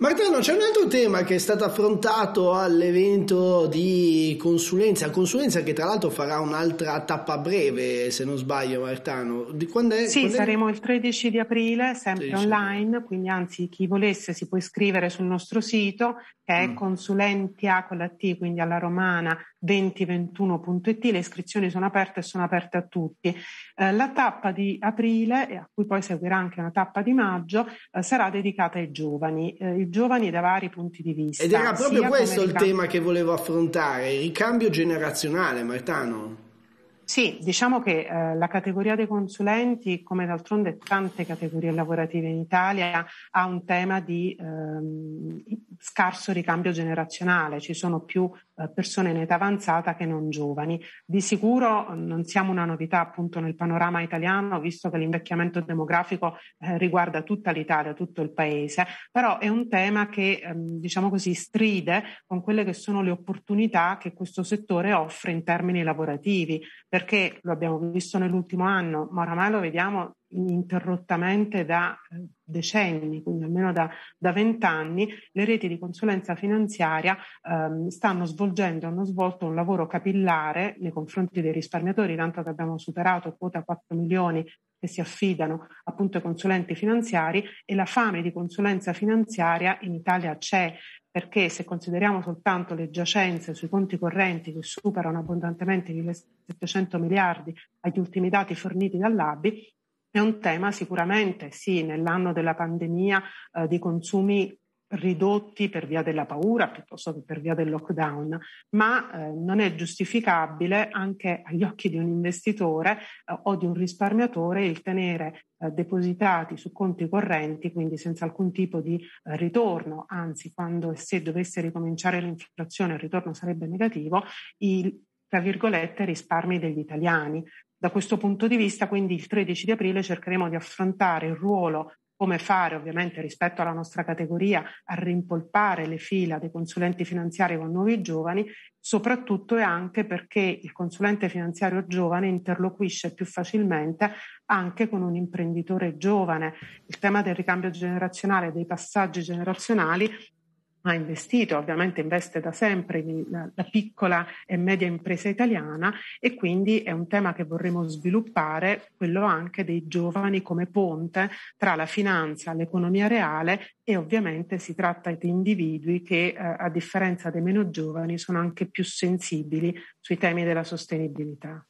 Martano, c'è un altro tema che è stato affrontato all'evento di consulenza, consulenza che tra l'altro farà un'altra tappa breve, se non sbaglio Martano. Di quando È, sì, saremo il 13 di aprile, sempre 13. online, quindi anzi chi volesse si può iscrivere sul nostro sito che è mm. consulentia con la T, quindi alla romana 2021.it, le iscrizioni sono aperte e sono aperte a tutti. Eh, la tappa di aprile, a cui poi seguirà anche una tappa di maggio, eh, sarà dedicata ai giovani. Eh, giovani da vari punti di vista. Ed era proprio questo il tema che volevo affrontare, il ricambio generazionale, Martano. Sì, diciamo che eh, la categoria dei consulenti, come d'altronde tante categorie lavorative in Italia, ha un tema di ehm, scarso ricambio generazionale. Ci sono più eh, persone in età avanzata che non giovani. Di sicuro mm, non siamo una novità appunto nel panorama italiano, visto che l'invecchiamento demografico eh, riguarda tutta l'Italia, tutto il paese, però è un tema che ehm, diciamo così stride con quelle che sono le opportunità che questo settore offre in termini lavorativi. Per perché lo abbiamo visto nell'ultimo anno, ma oramai lo vediamo ininterrottamente da eh, decenni, quindi almeno da vent'anni, le reti di consulenza finanziaria ehm, stanno svolgendo, hanno svolto un lavoro capillare nei confronti dei risparmiatori, tanto che abbiamo superato quota 4 milioni che si affidano appunto ai consulenti finanziari e la fame di consulenza finanziaria in Italia c'è, perché se consideriamo soltanto le giacenze sui conti correnti che superano abbondantemente i 1.700 miliardi agli ultimi dati forniti dall'ABI, è un tema sicuramente, sì, nell'anno della pandemia eh, di consumi ridotti per via della paura piuttosto che per via del lockdown, ma eh, non è giustificabile anche agli occhi di un investitore eh, o di un risparmiatore il tenere eh, depositati su conti correnti, quindi senza alcun tipo di eh, ritorno, anzi quando e se dovesse ricominciare l'inflazione il ritorno sarebbe negativo, i tra virgolette risparmi degli italiani. Da questo punto di vista, quindi il 13 di aprile cercheremo di affrontare il ruolo come fare ovviamente rispetto alla nostra categoria a rimpolpare le fila dei consulenti finanziari con nuovi giovani, soprattutto e anche perché il consulente finanziario giovane interloquisce più facilmente anche con un imprenditore giovane. Il tema del ricambio generazionale, dei passaggi generazionali ha investito, ovviamente investe da sempre la, la, piccola e media impresa italiana e quindi è un tema che vorremmo sviluppare, quello anche dei giovani come ponte tra la finanza, l'economia reale e ovviamente si tratta di individui che eh, a differenza dei meno giovani sono anche più sensibili sui temi della sostenibilità.